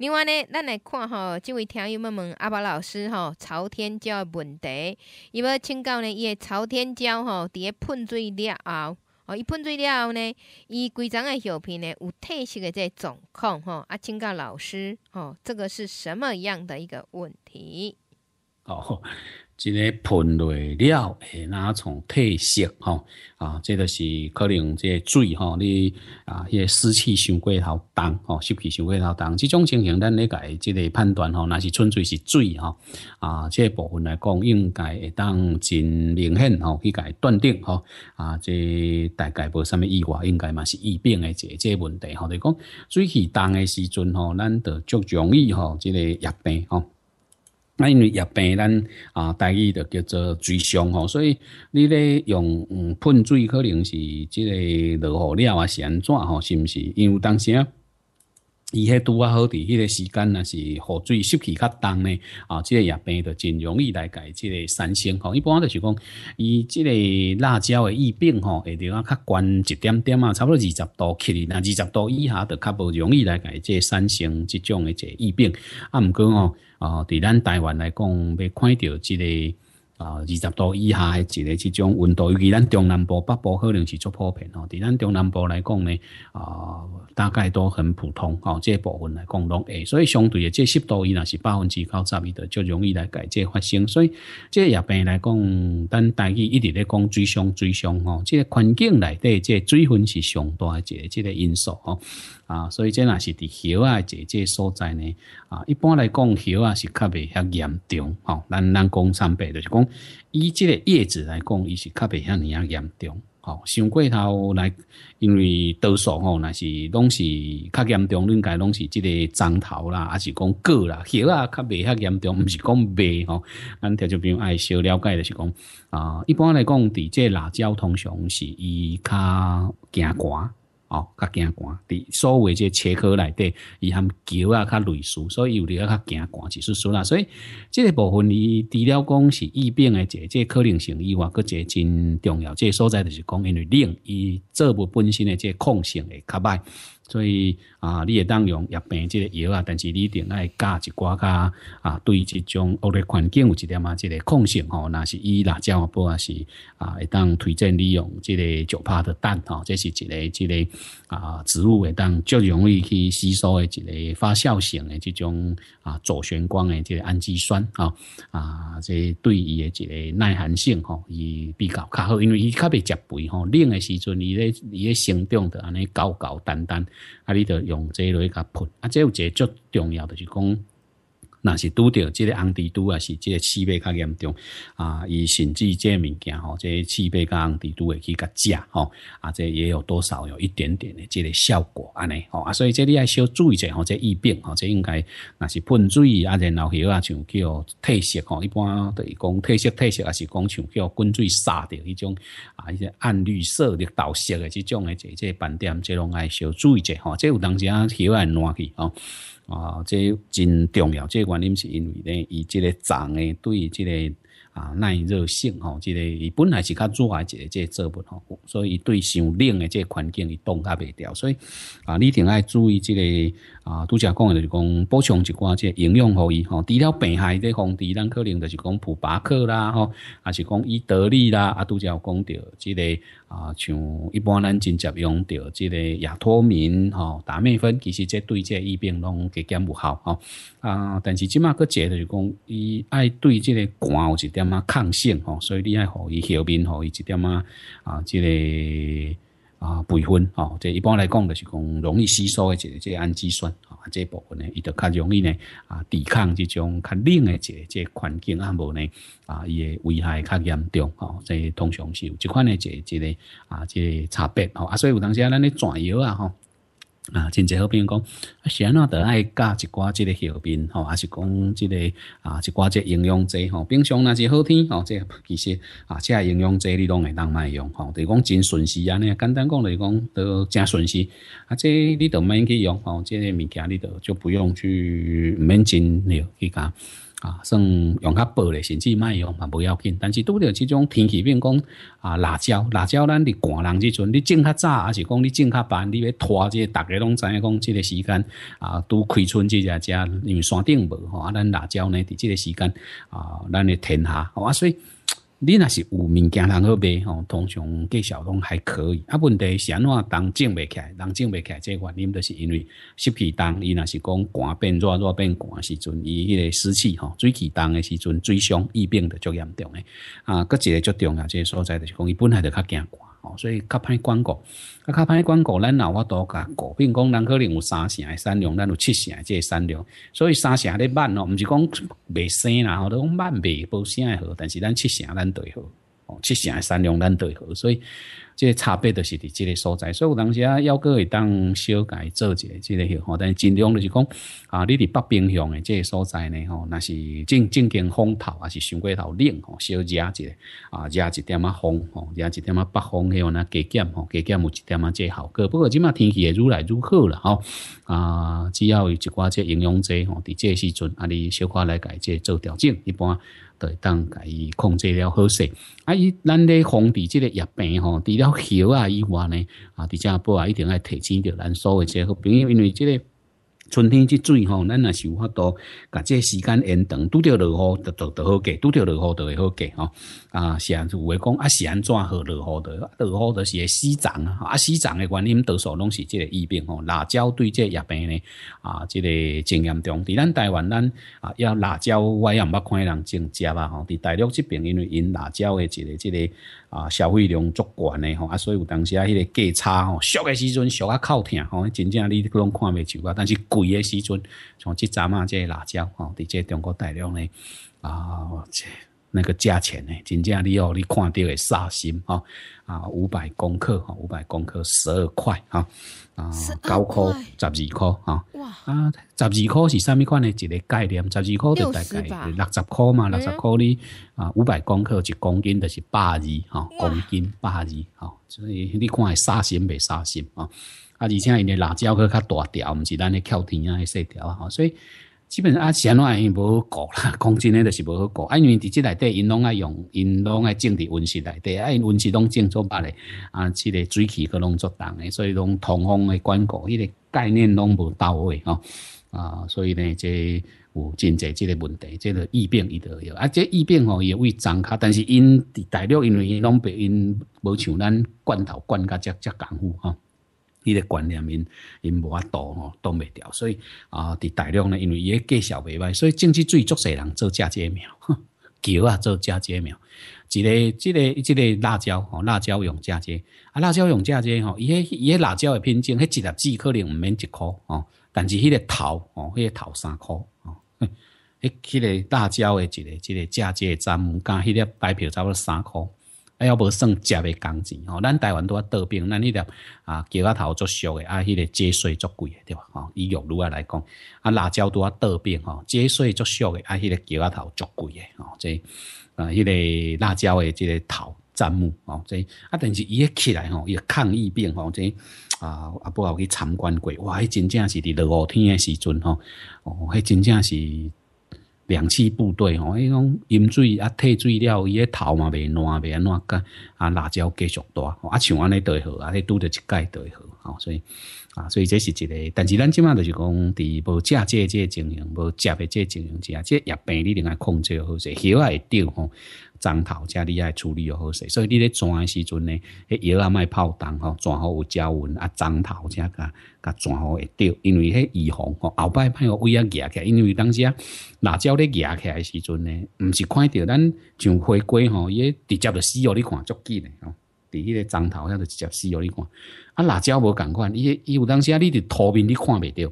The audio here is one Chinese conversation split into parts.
另外呢，咱来看吼，即位听友要问阿宝老师吼，朝天椒的问题。伊要请教呢，伊的朝天椒吼，伫咧喷水了后，吼，伊喷水了后呢，伊规张的叶片呢有褪色即这状况吼，啊，请教老师，吼，这个是什么样的一个问题？哦，即个喷类了会哪创褪特吼、哈啊，这著是可能即水吼，你啊，迄、个湿气伤过头重，吼，湿气伤过头重，即种情形，咱咧个即个判断，吼，若是纯粹是水，吼，啊，即部分来讲，应该会当真明显，吼去伊断定，吼。啊，即大概无啥物意外，应该嘛是疫病诶即个问题，吼，来讲水气重诶时阵，吼，咱著足容易，吼即个疫病，吼。那因为液病，咱啊，大意的叫做追伤吼，所以你咧用喷水可能是即个落雨了啊，是安怎吼，是毋是？因为当时啊。伊迄拄啊好，伫迄个时间若是雨水湿气较重呢，啊，即个也病着真容易来改即个产生吼。一般就是讲，伊即个辣椒诶疫病吼，会着啊较悬一点点啊，差不多二十度起哩，二十度以下着较无容易来改个产生即种诶一个疫病。啊，毋过哦，啊，伫咱台湾来讲，要看着即个。啊，二十度以下的这个这种温度，尤其咱中南部、北部可能是最普遍哦。对咱中南部来讲呢，啊，大概都很普通哦。这部分来讲，拢会，所以相对的这湿度，伊若是百分之九、十的，就容易来改这发生。所以这疫病来讲，咱大家一直咧讲，最上最上。哦。这环境来的，这水分是上大的，这这个因素哦。啊，所以这那是伫叶啊，这这所在呢。啊，一般来讲，叶啊是较袂遐严重。吼，咱咱讲三百，就是讲以这个叶子来讲，伊是较袂遐尔啊严重。吼，小过头来，因为多数吼，那是拢是较严重，应该拢是这个长头啦，还是讲果啦，叶啊较袂遐严重，毋是讲袂吼。咱这就比爱小了解就是讲啊，一般来讲，伫这辣椒通常是伊较惊寒。哦，较惊寒，伫所谓这切口内底，伊含桥啊，较类似，所以有滴个较惊寒，就是说啦。所以，这个部分伊除了讲是疫病的这可能性以外，个真重要，这所在就是讲因为冷，伊作物本身的这抗性会较歹。所以啊，你也当用药病即个药啊，但是你一定爱加一寡个啊，对即种恶劣环境有一点啊，即个抗性吼，那是伊啦，椒啊，不管是啊，会当推荐利用即个九帕的蛋吼，这是一个即个啊植物会当较容易去吸收的一个发酵型的即种啊左旋光的即个氨基酸啊啊，即对于的一个耐寒性吼，伊比较较好，因为伊较袂食肥吼，冷的时阵伊咧伊咧生长的安尼高高单单。啊！你就用这类个盘，啊，这有者足重要，就是讲。那是拄着即个红蜘蛛啊，是即个刺白较严重啊，伊甚至即个物件吼，即个刺白红蜘蛛会去甲食吼啊，即也有多少有一点点的即个效果安尼吼啊，所以即你爱小注意者吼，即疫病吼，即应该若是喷水啊，然后许啊像叫褪色吼，一般都讲褪色褪色，还是讲像叫滚水杀掉迄种啊，一些暗绿色绿豆色的这种的，即即斑点，即拢爱小注意者吼，即有当时啊许爱乱去吼啊，即真重要，即。原因是因为咧，伊即个种诶，对这个啊耐热性吼，这个伊本来是较热，一个即个作物吼，所以伊对上冷诶即个环境，伊冻较袂掉，所以啊，你定爱注意即个啊，拄则讲诶就是讲，补充一寡即营养互伊吼，除了北海个皇帝，咱可能就是讲普巴克啦吼，还是讲伊得利啦，啊，拄则有讲到即个。啊，像一般人真常用到即个亚脱敏吼、达美芬，其实即对即疫病拢极减有效吼啊。但是即马个解就是讲，伊爱对即个肝有一点啊抗性吼，所以你爱互伊后面伊一点啊啊，即个啊培训吼，即一般来讲就是讲容易吸收的即个氨基酸。啊，这部分呢，伊就较容易呢，啊，抵抗这种较冷的这这环境啊，无呢，啊，伊会危害较严重哦。这通常是有这款的这这个啊，这差别哦。啊，所以有当时啊，咱咧转药啊，吼。啊，真济好友讲，啊，安怎得爱教一寡即个药面吼，还是讲即个啊一寡即个营养剂吼，平常若是好天吼，即其实啊，即个营养剂你拢会当卖用吼，就讲真顺时啊，尼，简单讲就是讲都真顺时，啊，即你都免去用吼，即个物件你都就不用去免真了，去教。啊，算用较薄诶，甚至卖用嘛不要紧。但是拄着即种天气变，讲啊，辣椒，辣椒，咱伫寒人即阵，你种较早，还是讲你种较慢，你要拖这，大家拢知影讲即个时间啊，拄开春即只只，因为山顶无吼，啊，咱辣椒呢，伫即个时间啊，咱咧天下，啊，所以。你若是有物件通好买吼，通常计绍拢还可以。啊，问题是安怎人种袂起来，人种袂起来，这原因就是因为湿气重。伊若是讲寒变热，热变寒时阵，伊迄个湿气吼，水气重诶时阵，水伤疫病就足严重诶。啊，搁一个足重要，即个所在就是讲，伊本来就较惊寒。哦，所以较歹管顾。啊，较歹管顾，咱法我都顾。比并讲咱可能有三成诶善良，咱有七成诶即个善良，所以三成咧慢哦，毋是讲未生啦，吼，都讲慢未保生诶好，但是咱七成咱对好。七成的善良难得好，所以即个差别就是伫即个所在。所以有当时啊，要个当小改做一下即个类吼，但是尽量就是讲啊，你伫北边向诶即个所在呢吼，若是正正经风头，啊，是上过头冷吼，小热者啊，热一点仔风吼，热一点仔北风的往那加减吼，加减有一点啊这效果。不过即麦天气会愈来愈好啦吼啊，只要有一寡这营养剂吼，伫即个时阵，啊，你小可来改这做调整一般。对，当甲以控制了好势。啊，伊咱咧防治这个疫病吼，除了药啊以外呢，啊，伫遮上不啊一定要提前着咱所谓这个朋友，因为这个。春天即水吼，咱也是有法度甲即个时间延长，拄着落雨着都都好过，拄着落雨都会好过吼。啊，是怎有诶讲啊，是安怎好落雨的，落雨的是个死涨啊，啊，死涨的原因多数拢是即个疫病吼，辣椒对即个疫病呢啊，即个真严重。伫咱台湾咱啊，要辣椒，我也捌看人种食啊吼。伫大陆即边，因为因辣椒诶，即个即个。啊，消费量足悬诶吼，啊，所以有当时啊，迄个价差吼，俗诶时阵俗啊，靠疼吼，真正你拢看袂著啊，但是贵诶时阵，像即阵啊，即个辣椒吼，伫这中国大量咧，啊，这。那个价钱呢？真正你哦，你看到会煞心哈啊！五百公克哈，五百公克十二块哈啊，高科十二块哈啊，十二块是啥物款呢？一个概念，十二块就大概六十块嘛，六十块你啊，五百公克一公斤就是百二哈，公斤百二哈，所以你看会煞心未煞心啊？啊，而且因的辣椒壳较大条，唔是咱的翘甜啊的细条啊，所以。基本上啊，钱话也无搞啦，讲真诶，著是无好搞，因为伫即内底，因拢爱用，因拢爱种伫温室内底，啊，因温室拢种做罢咧，啊，即个水气个拢做重诶，所以拢通风诶，管顾迄个概念拢无到位吼，啊，所以呢，即有真济即个问题，即个疫病伊都有，啊，即疫病吼也未增加，但是因伫大陆，因为因拢比因无像咱罐头罐甲遮遮功夫吼。你个观念因因无法度吼，挡袂掉，所以啊，伫大量呢，因为伊个介绍袂歹，所以政治最足势人做嫁接苗，桥啊做嫁接苗，一个、即个、即个辣椒吼，辣椒用嫁接啊，辣椒用嫁接吼，伊个伊个辣椒的品种，迄一粒籽可能毋免一箍吼，但是迄个头哦，迄个头三元哦，迄个辣椒的，一个一个嫁接的砧木迄个大票差不多三箍。啊，要无算食诶工资吼，咱台湾都要倒病，咱迄个啊，桥仔头足俗的，啊，迄个节水足贵的，对吧？吼，以肉来来讲，啊，辣椒都要倒病吼，节水足俗的，啊，迄个桥仔头足贵的，吼，即啊，迄个辣椒的即个头占木吼，即啊，但是伊一起来吼，伊抗疫病，吼，即啊，啊，过有去参观过，哇，迄真正是伫落雨天的时阵，吼，哦，迄真正是。两栖部队吼，伊讲饮水啊，退水了，伊迄头嘛袂烂袂安怎讲？啊，辣椒继续大，啊像安尼会好，啊，拄着一都会好。好，所以啊，所以这是一个，但是咱即马就是讲，伫无个这个情形，无炸的这情形之下，这疫病你另外控制好势，药也会掉吼，针头遮你爱处理好势，所以你咧转的时阵呢，药也莫泡重吼，转好有降纹啊，针头遮甲甲转好会掉，因为迄预防吼，后摆歹互胃啊夹起，因为当时啊辣椒咧夹起的时阵呢，毋是看着咱上回归吼，伊、也直接就死哦，你看足紧诶吼。伫迄个章头，那就直接死哦！你看，啊辣椒无共款，伊伊有当时啊，你伫土面你看袂着，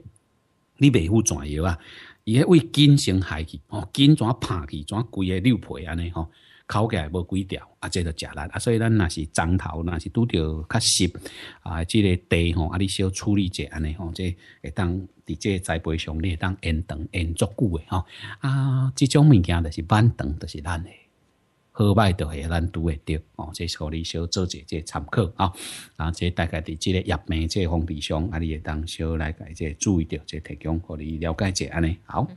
你袂肤怎样啊？伊迄位减轻害气，哦，金转拍去，转规个六皮安尼吼，口感也无几条，啊，这就食力啊！所以咱若是章头，若是拄着较湿啊，即个地吼，啊，你小处理者安尼吼，即当伫这栽培上，你当延长延足久的吼啊，即种物件都是板长，都是咱的。好歹都会咱拄会到，哦，这是互你小做一这参考啊，然后这大概伫即个页面这封闭上，啊，你也当小来改这注意着，这提供互你了解一下尼好。